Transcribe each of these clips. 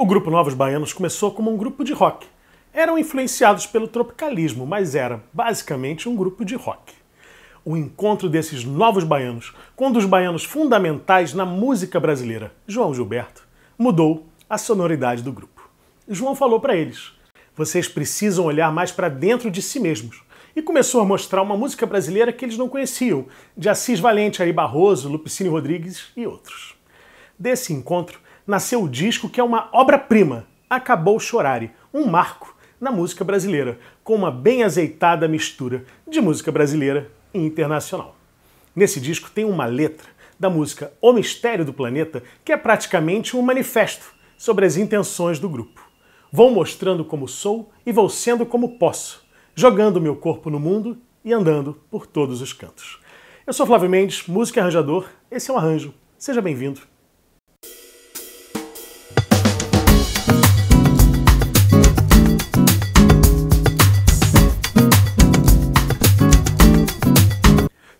O grupo Novos Baianos começou como um grupo de rock. Eram influenciados pelo tropicalismo, mas era basicamente um grupo de rock. O encontro desses novos baianos com um dos baianos fundamentais na música brasileira, João Gilberto, mudou a sonoridade do grupo. João falou para eles: vocês precisam olhar mais para dentro de si mesmos. E começou a mostrar uma música brasileira que eles não conheciam, de Assis Valente, Ari Barroso, Lupicínio Rodrigues e outros. Desse encontro nasceu o disco que é uma obra-prima, Acabou Chorare, um marco na música brasileira, com uma bem azeitada mistura de música brasileira e internacional. Nesse disco tem uma letra da música O Mistério do Planeta, que é praticamente um manifesto sobre as intenções do grupo. Vou mostrando como sou e vou sendo como posso, jogando meu corpo no mundo e andando por todos os cantos. Eu sou Flávio Mendes, músico e arranjador. Esse é o um arranjo. Seja bem-vindo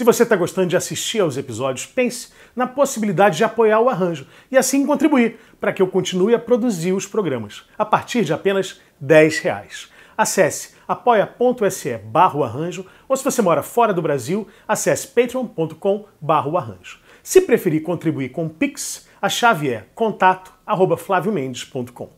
Se você está gostando de assistir aos episódios, pense na possibilidade de apoiar o arranjo e assim contribuir para que eu continue a produzir os programas, a partir de apenas 10 reais. Acesse apoia.se barra arranjo ou se você mora fora do Brasil, acesse patreon.com barra arranjo. Se preferir contribuir com Pix, a chave é contato@flaviomendes.com.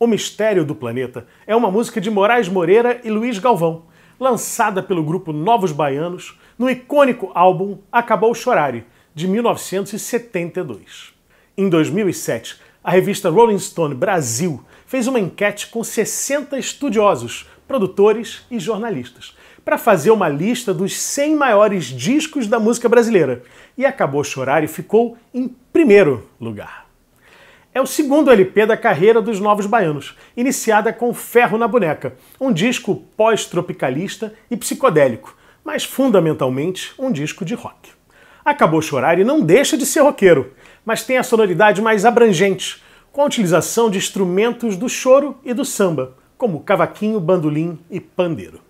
O Mistério do Planeta é uma música de Moraes Moreira e Luiz Galvão lançada pelo grupo Novos Baianos no icônico álbum Acabou Chorare, de 1972. Em 2007, a revista Rolling Stone Brasil fez uma enquete com 60 estudiosos, produtores e jornalistas para fazer uma lista dos 100 maiores discos da música brasileira e acabou Chorare ficou em primeiro lugar. É o segundo LP da carreira dos Novos Baianos, iniciada com Ferro na Boneca, um disco pós-tropicalista e psicodélico, mas fundamentalmente um disco de rock. Acabou Chorar e não deixa de ser roqueiro, mas tem a sonoridade mais abrangente, com a utilização de instrumentos do choro e do samba, como cavaquinho, bandolim e pandeiro.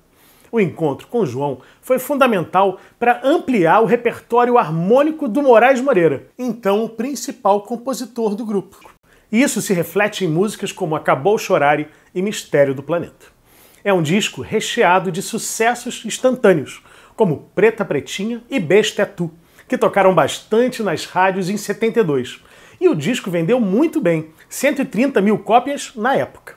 O encontro com João foi fundamental para ampliar o repertório harmônico do Moraes Moreira, então o principal compositor do grupo. E isso se reflete em músicas como Acabou Chorare e Mistério do Planeta. É um disco recheado de sucessos instantâneos, como Preta Pretinha e Besta é Tu, que tocaram bastante nas rádios em 72. E o disco vendeu muito bem, 130 mil cópias na época.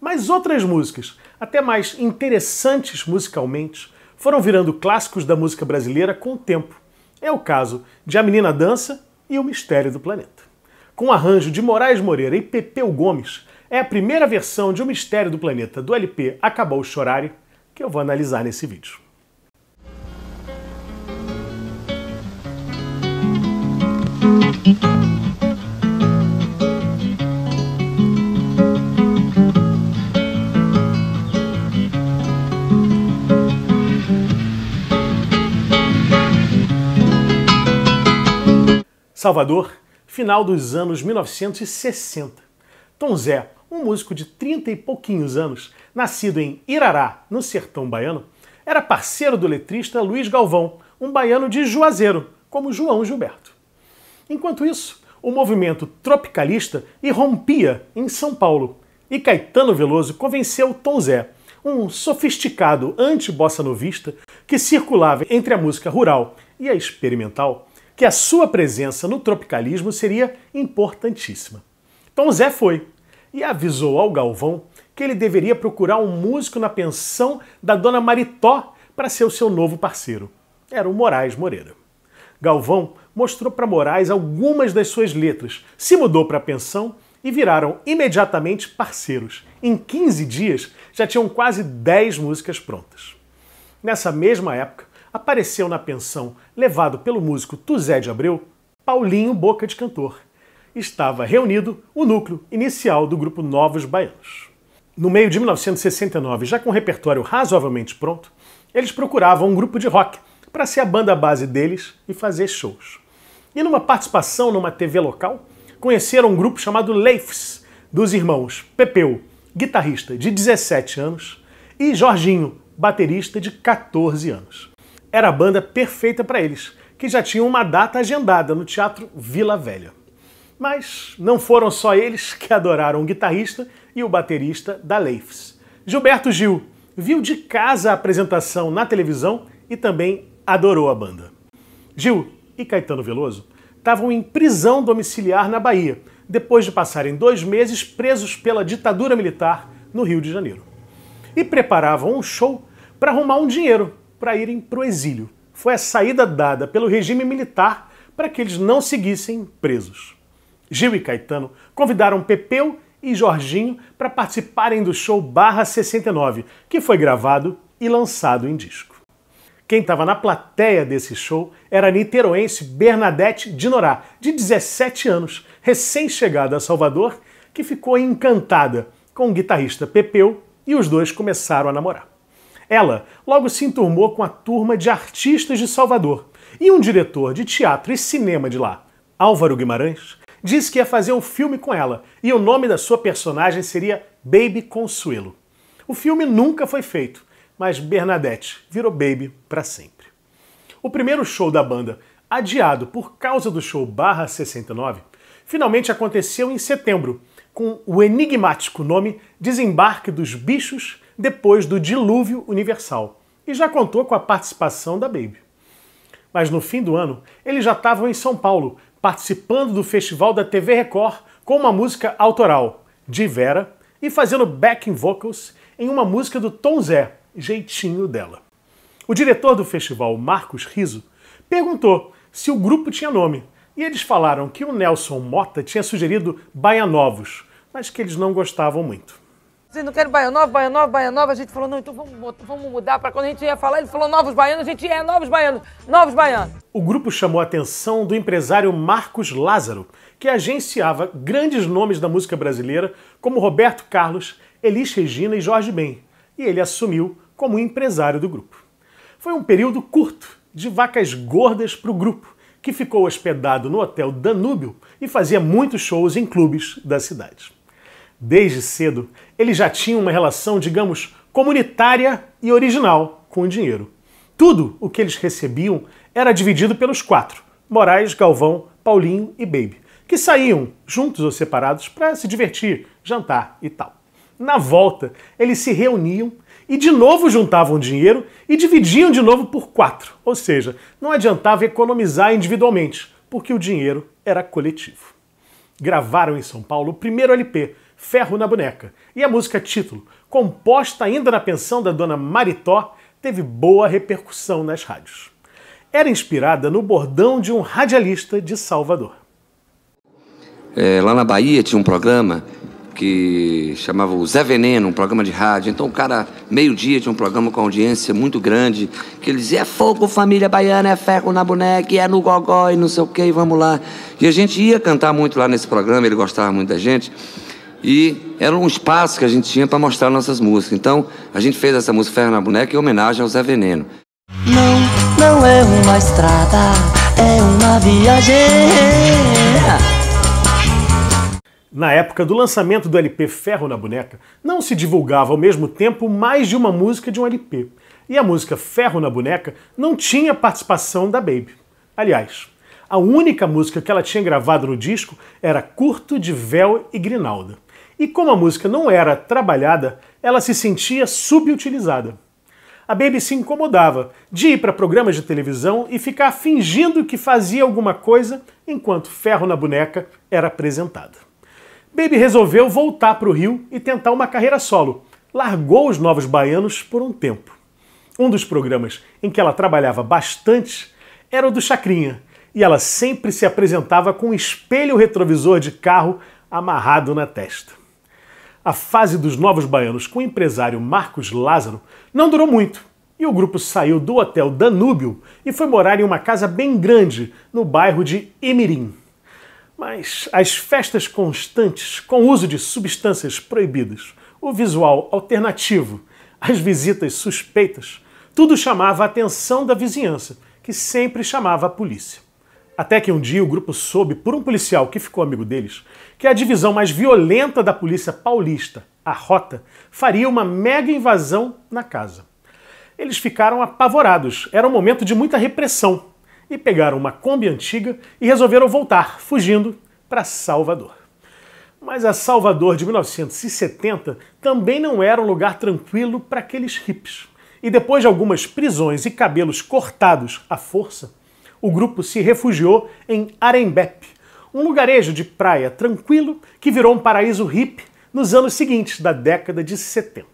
Mas outras músicas, até mais interessantes musicalmente, foram virando clássicos da música brasileira com o tempo. É o caso de A Menina Dança e O Mistério do Planeta com arranjo de Moraes Moreira e Pepeu Gomes, é a primeira versão de O Mistério do Planeta do LP Acabou Chorare, que eu vou analisar nesse vídeo. Salvador final dos anos 1960. Tom Zé, um músico de 30 e pouquinhos anos, nascido em Irará, no sertão baiano, era parceiro do letrista Luiz Galvão, um baiano de Juazeiro, como João Gilberto. Enquanto isso, o movimento tropicalista irrompia em São Paulo e Caetano Veloso convenceu Tom Zé, um sofisticado anti-bossa novista que circulava entre a música rural e a experimental, que a sua presença no tropicalismo seria importantíssima. Então Zé foi e avisou ao Galvão que ele deveria procurar um músico na pensão da dona Maritó para ser o seu novo parceiro. Era o Moraes Moreira. Galvão mostrou para Moraes algumas das suas letras, se mudou para a pensão e viraram imediatamente parceiros. Em 15 dias já tinham quase 10 músicas prontas. Nessa mesma época, apareceu na pensão, levado pelo músico Tuzé de Abreu, Paulinho Boca de Cantor. Estava reunido o núcleo inicial do grupo Novos Baianos. No meio de 1969, já com um repertório razoavelmente pronto, eles procuravam um grupo de rock para ser a banda base deles e fazer shows. E numa participação numa TV local, conheceram um grupo chamado Leifs, dos irmãos Pepeu, guitarrista de 17 anos, e Jorginho, baterista de 14 anos era a banda perfeita para eles, que já tinham uma data agendada no Teatro Vila Velha. Mas não foram só eles que adoraram o guitarrista e o baterista da Leifs. Gilberto Gil viu de casa a apresentação na televisão e também adorou a banda. Gil e Caetano Veloso estavam em prisão domiciliar na Bahia, depois de passarem dois meses presos pela ditadura militar no Rio de Janeiro. E preparavam um show para arrumar um dinheiro para irem para o exílio. Foi a saída dada pelo regime militar para que eles não seguissem presos. Gil e Caetano convidaram Pepeu e Jorginho para participarem do show Barra 69, que foi gravado e lançado em disco. Quem estava na plateia desse show era a niteroense Bernadette Dinorá, de 17 anos, recém-chegada a Salvador, que ficou encantada com o guitarrista Pepeu e os dois começaram a namorar. Ela logo se enturmou com a turma de artistas de Salvador e um diretor de teatro e cinema de lá, Álvaro Guimarães, disse que ia fazer um filme com ela e o nome da sua personagem seria Baby Consuelo. O filme nunca foi feito, mas Bernadette virou Baby para sempre. O primeiro show da banda, adiado por causa do show Barra 69, finalmente aconteceu em setembro, com o enigmático nome Desembarque dos Bichos depois do dilúvio universal e já contou com a participação da Baby. Mas no fim do ano, eles já estavam em São Paulo, participando do festival da TV Record com uma música autoral, de Vera, e fazendo backing vocals em uma música do Tom Zé, jeitinho dela. O diretor do festival, Marcos Riso, perguntou se o grupo tinha nome, e eles falaram que o Nelson Mota tinha sugerido Baianovos, mas que eles não gostavam muito. Vocês não querem Baia Nova, Baia Nova, Baia Nova? A gente falou, não, então vamos, vamos mudar para quando a gente ia falar. Ele falou, novos baianos, a gente é novos baianos, novos baianos. O grupo chamou a atenção do empresário Marcos Lázaro, que agenciava grandes nomes da música brasileira, como Roberto Carlos, Elis Regina e Jorge Ben, e ele assumiu como empresário do grupo. Foi um período curto, de vacas gordas para o grupo, que ficou hospedado no Hotel Danúbio e fazia muitos shows em clubes da cidade. Desde cedo, ele já tinha uma relação, digamos, comunitária e original com o dinheiro. Tudo o que eles recebiam era dividido pelos quatro: Moraes, Galvão, Paulinho e Baby, que saíam, juntos ou separados, para se divertir, jantar e tal. Na volta, eles se reuniam e de novo juntavam dinheiro e dividiam de novo por quatro. Ou seja, não adiantava economizar individualmente, porque o dinheiro era coletivo. Gravaram em São Paulo o primeiro LP, Ferro na Boneca. E a música título, composta ainda na pensão da dona Maritó, teve boa repercussão nas rádios. Era inspirada no bordão de um radialista de Salvador. É, lá na Bahia tinha um programa que chamava o Zé Veneno, um programa de rádio. Então o cara, meio-dia, tinha um programa com audiência muito grande, que ele dizia, é fogo, família baiana, é ferro na boneca, é no gogó e não sei o quê, vamos lá. E a gente ia cantar muito lá nesse programa, ele gostava muito da gente. E era um espaço que a gente tinha para mostrar nossas músicas. Então, a gente fez essa música Ferro na Boneca em homenagem ao Zé Veneno. Não, não é uma estrada, é uma viagem. Na época do lançamento do LP Ferro na Boneca, não se divulgava ao mesmo tempo mais de uma música de um LP. E a música Ferro na Boneca não tinha participação da Baby. Aliás, a única música que ela tinha gravado no disco era Curto de Véu e Grinalda. E como a música não era trabalhada, ela se sentia subutilizada. A Baby se incomodava de ir para programas de televisão e ficar fingindo que fazia alguma coisa enquanto Ferro na Boneca era apresentado. Baby resolveu voltar para o Rio e tentar uma carreira solo. Largou os Novos Baianos por um tempo. Um dos programas em que ela trabalhava bastante era o do Chacrinha, e ela sempre se apresentava com um espelho retrovisor de carro amarrado na testa. A fase dos Novos Baianos com o empresário Marcos Lázaro não durou muito e o grupo saiu do hotel Danúbio e foi morar em uma casa bem grande no bairro de Emirim. Mas as festas constantes, com o uso de substâncias proibidas, o visual alternativo, as visitas suspeitas, tudo chamava a atenção da vizinhança, que sempre chamava a polícia. Até que um dia o grupo soube, por um policial que ficou amigo deles, que a divisão mais violenta da polícia paulista, a Rota, faria uma mega invasão na casa. Eles ficaram apavorados, era um momento de muita repressão, e pegaram uma Kombi antiga e resolveram voltar, fugindo, para Salvador. Mas a Salvador de 1970 também não era um lugar tranquilo para aqueles hips. E depois de algumas prisões e cabelos cortados à força, o grupo se refugiou em Arembep, um lugarejo de praia tranquilo que virou um paraíso hippie nos anos seguintes da década de 70.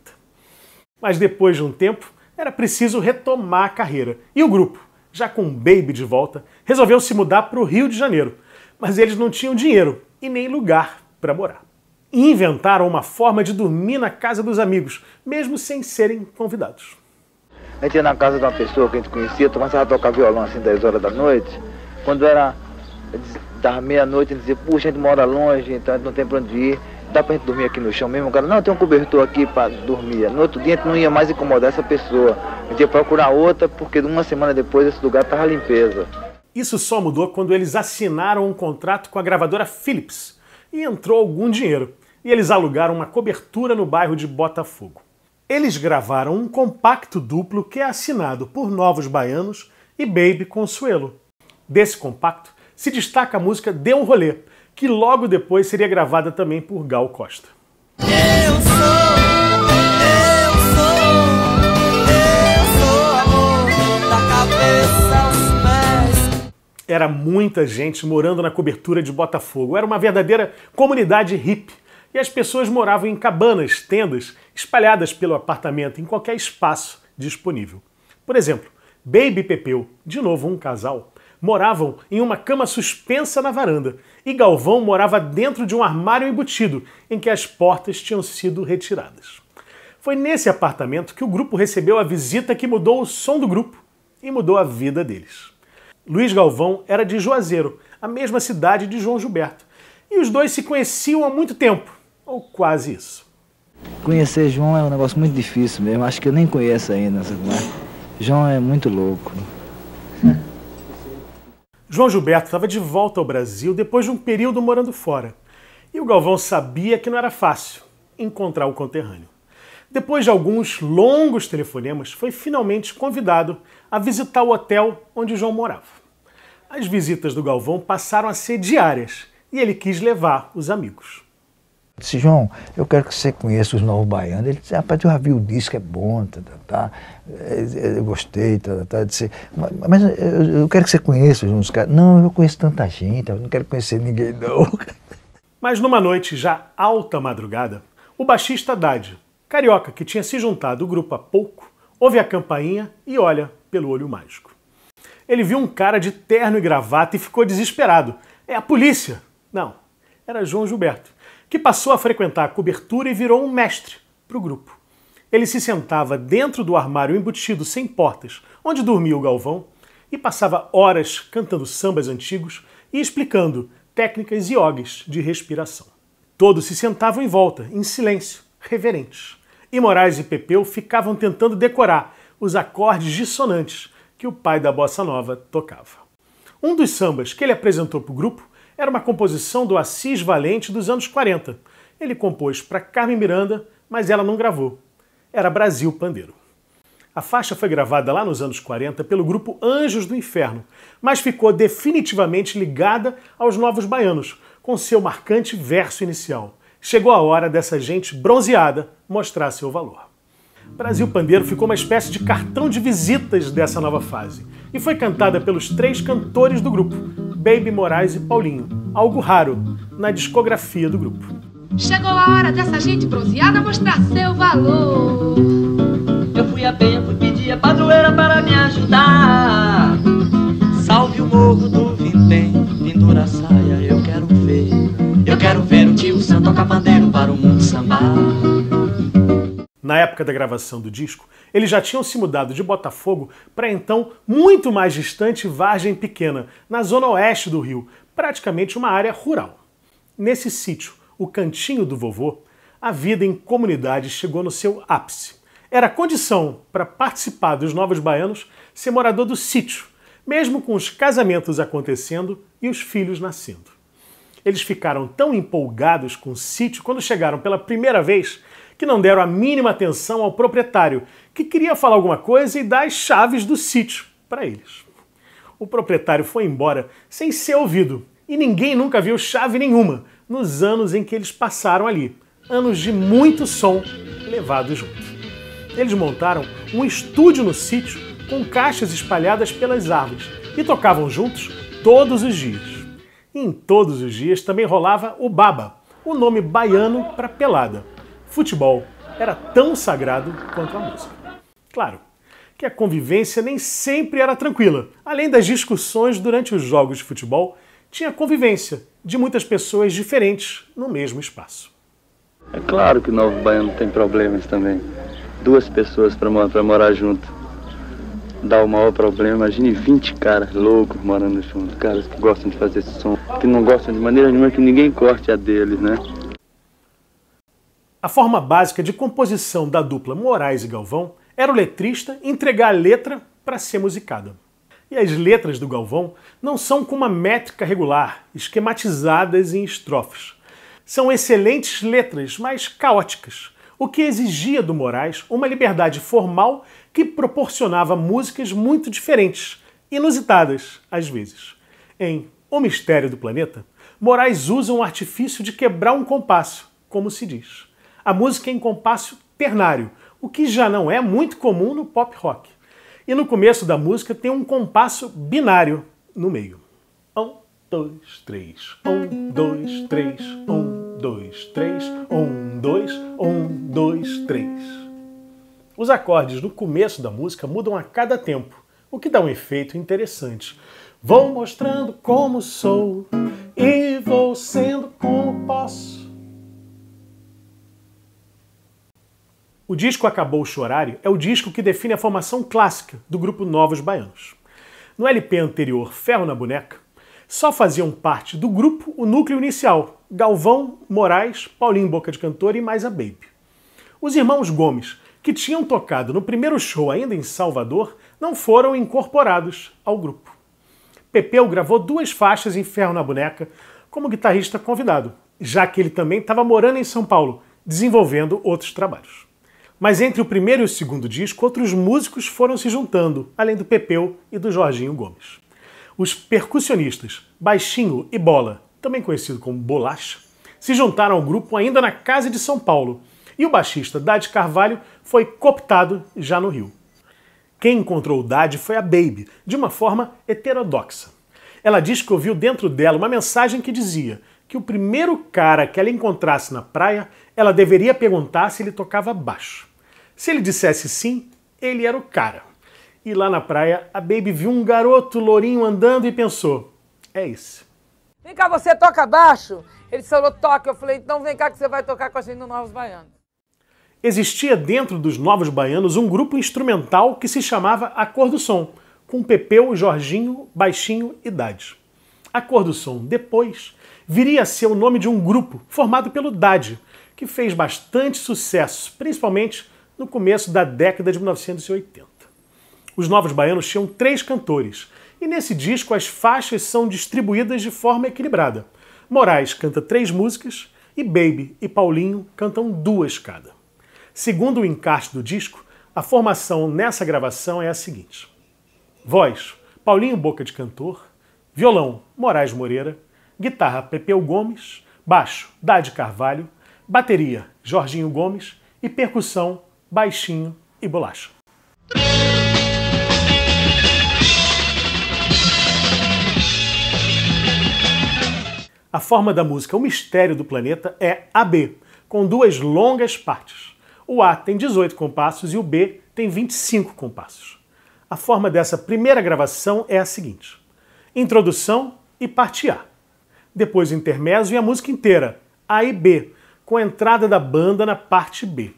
Mas depois de um tempo, era preciso retomar a carreira, e o grupo, já com o Baby de volta, resolveu se mudar para o Rio de Janeiro, mas eles não tinham dinheiro e nem lugar para morar. E inventaram uma forma de dormir na casa dos amigos, mesmo sem serem convidados. A gente ia na casa de uma pessoa que a gente conhecia, começava a tocar violão assim 10 horas da noite. Quando era da meia-noite, gente dizia, puxa, a gente mora longe, então a gente não tem pra onde ir. Dá para a gente dormir aqui no chão mesmo? O cara, não, tem um cobertor aqui para dormir. No outro dia a gente não ia mais incomodar essa pessoa. A gente ia procurar outra, porque uma semana depois esse lugar tava limpeza. Isso só mudou quando eles assinaram um contrato com a gravadora Philips e entrou algum dinheiro. E eles alugaram uma cobertura no bairro de Botafogo. Eles gravaram um compacto duplo que é assinado por Novos Baianos e Baby Consuelo. Desse compacto se destaca a música Deu um Rolê, que logo depois seria gravada também por Gal Costa. Eu sou... Era muita gente morando na cobertura de Botafogo. Era uma verdadeira comunidade hippie e as pessoas moravam em cabanas, tendas, espalhadas pelo apartamento em qualquer espaço disponível. Por exemplo, Baby e Pepeu, de novo um casal, moravam em uma cama suspensa na varanda e Galvão morava dentro de um armário embutido em que as portas tinham sido retiradas. Foi nesse apartamento que o grupo recebeu a visita que mudou o som do grupo e mudou a vida deles. Luiz Galvão era de Juazeiro, a mesma cidade de João Gilberto, e os dois se conheciam há muito tempo ou quase isso. Conhecer João é um negócio muito difícil mesmo, acho que eu nem conheço ainda, sabe é? João é muito louco. João Gilberto estava de volta ao Brasil depois de um período morando fora. E o Galvão sabia que não era fácil encontrar o conterrâneo. Depois de alguns longos telefonemas, foi finalmente convidado a visitar o hotel onde João morava. As visitas do Galvão passaram a ser diárias e ele quis levar os amigos. Disse, João, eu quero que você conheça os Novos Baianos. Ele disse, rapaz, eu já vi o disco, é bom, tá, tá, tá. É, é, eu gostei, tá, tá. tá. Eu disse, mas eh, eu, quero que você conheça os caras. Não, eu conheço tanta gente, eu não quero conhecer ninguém, não. Mas numa noite já alta madrugada, o baixista Dade, carioca que tinha se juntado ao grupo há pouco, ouve a campainha e olha pelo olho mágico. Ele viu um cara de terno e gravata e ficou desesperado. É a polícia! Não, era João Gilberto que passou a frequentar a cobertura e virou um mestre para o grupo. Ele se sentava dentro do armário embutido sem portas, onde dormia o Galvão, e passava horas cantando sambas antigos e explicando técnicas e yogis de respiração. Todos se sentavam em volta, em silêncio, reverentes. E Moraes e Pepeu ficavam tentando decorar os acordes dissonantes que o pai da bossa nova tocava. Um dos sambas que ele apresentou para o grupo era uma composição do Assis Valente dos anos 40. Ele compôs para Carmen Miranda, mas ela não gravou. Era Brasil Pandeiro. A faixa foi gravada lá nos anos 40 pelo grupo Anjos do Inferno, mas ficou definitivamente ligada aos Novos Baianos, com seu marcante verso inicial. Chegou a hora dessa gente bronzeada mostrar seu valor. Brasil Pandeiro ficou uma espécie de cartão de visitas dessa nova fase e foi cantada pelos três cantores do grupo, Baby Moraes e Paulinho, algo raro na discografia do grupo. Chegou a hora dessa gente bronzeada mostrar seu valor. Eu fui a pé, fui pedir a padroeira para me ajudar. Salve o morro do Vintém, pendura a saia, eu quero ver. Eu quero ver o tio Santo tocar pandeiro na época da gravação do disco, eles já tinham se mudado de Botafogo para então muito mais distante Vargem Pequena, na zona oeste do Rio, praticamente uma área rural. Nesse sítio, o Cantinho do Vovô, a vida em comunidade chegou no seu ápice. Era condição para participar dos Novos Baianos ser morador do sítio, mesmo com os casamentos acontecendo e os filhos nascendo. Eles ficaram tão empolgados com o sítio quando chegaram pela primeira vez que não deram a mínima atenção ao proprietário, que queria falar alguma coisa e dar as chaves do sítio para eles. O proprietário foi embora sem ser ouvido e ninguém nunca viu chave nenhuma nos anos em que eles passaram ali anos de muito som levados juntos. Eles montaram um estúdio no sítio com caixas espalhadas pelas árvores e tocavam juntos todos os dias. E em todos os dias também rolava o baba, o nome baiano para pelada futebol era tão sagrado quanto a música. Claro que a convivência nem sempre era tranquila. Além das discussões durante os jogos de futebol, tinha a convivência de muitas pessoas diferentes no mesmo espaço. É claro que o Novo Baiano tem problemas também. Duas pessoas para morar junto. Dá o maior problema. Imagine 20 caras loucos morando junto. Caras que gostam de fazer som. Que não gostam de maneira nenhuma que ninguém corte a deles, né? A forma básica de composição da dupla Moraes e Galvão era o letrista entregar a letra para ser musicada. E as letras do Galvão não são com uma métrica regular, esquematizadas em estrofes. São excelentes letras, mas caóticas, o que exigia do Moraes uma liberdade formal que proporcionava músicas muito diferentes, inusitadas às vezes. Em O Mistério do Planeta, Moraes usa um artifício de quebrar um compasso, como se diz. A música é em compasso ternário, o que já não é muito comum no pop rock. E no começo da música tem um compasso binário no meio. Um, dois, três. Um, dois, três. Um, dois, três. Um, dois, um, dois, três. Os acordes no começo da música mudam a cada tempo, o que dá um efeito interessante. Vou mostrando como sou e vou sendo como posso. O disco Acabou o Chorário é o disco que define a formação clássica do grupo Novos Baianos. No LP anterior, Ferro na Boneca, só faziam parte do grupo o núcleo inicial, Galvão, Moraes, Paulinho Boca de Cantor e mais a Baby. Os irmãos Gomes, que tinham tocado no primeiro show ainda em Salvador, não foram incorporados ao grupo. Pepeu gravou duas faixas em Ferro na Boneca como guitarrista convidado, já que ele também estava morando em São Paulo, desenvolvendo outros trabalhos. Mas entre o primeiro e o segundo disco, outros músicos foram se juntando, além do Pepeu e do Jorginho Gomes. Os percussionistas Baixinho e Bola, também conhecido como Bolacha, se juntaram ao grupo ainda na Casa de São Paulo, e o baixista Dade Carvalho foi cooptado já no Rio. Quem encontrou o Dade foi a Baby, de uma forma heterodoxa. Ela diz que ouviu dentro dela uma mensagem que dizia que o primeiro cara que ela encontrasse na praia, ela deveria perguntar se ele tocava baixo. Se ele dissesse sim, ele era o cara. E lá na praia, a Baby viu um garoto lourinho andando e pensou: é isso. Vem cá, você toca baixo? Ele falou: toca. Eu falei: então vem cá que você vai tocar com a gente no Novos Baianos. Existia dentro dos Novos Baianos um grupo instrumental que se chamava A Cor do Som, com Pepeu, Jorginho, Baixinho e Dade. A Cor do Som, depois, viria a ser o nome de um grupo formado pelo Dade, que fez bastante sucesso, principalmente no começo da década de 1980. Os Novos Baianos tinham três cantores, e nesse disco as faixas são distribuídas de forma equilibrada. Moraes canta três músicas e Baby e Paulinho cantam duas cada. Segundo o encarte do disco, a formação nessa gravação é a seguinte: voz, Paulinho Boca de Cantor, violão, Moraes Moreira, guitarra, Pepeu Gomes, baixo, Dade Carvalho, bateria, Jorginho Gomes e percussão, baixinho e bolacha. A forma da música O Mistério do Planeta é AB, com duas longas partes. O A tem 18 compassos e o B tem 25 compassos. A forma dessa primeira gravação é a seguinte: introdução e parte A. Depois o intermezzo e a música inteira, A e B, com a entrada da banda na parte B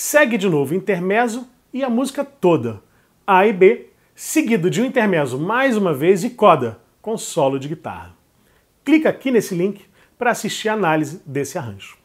segue de novo intermezzo e a música toda, A e B, seguido de um intermezzo mais uma vez e coda, com solo de guitarra. Clica aqui nesse link para assistir a análise desse arranjo.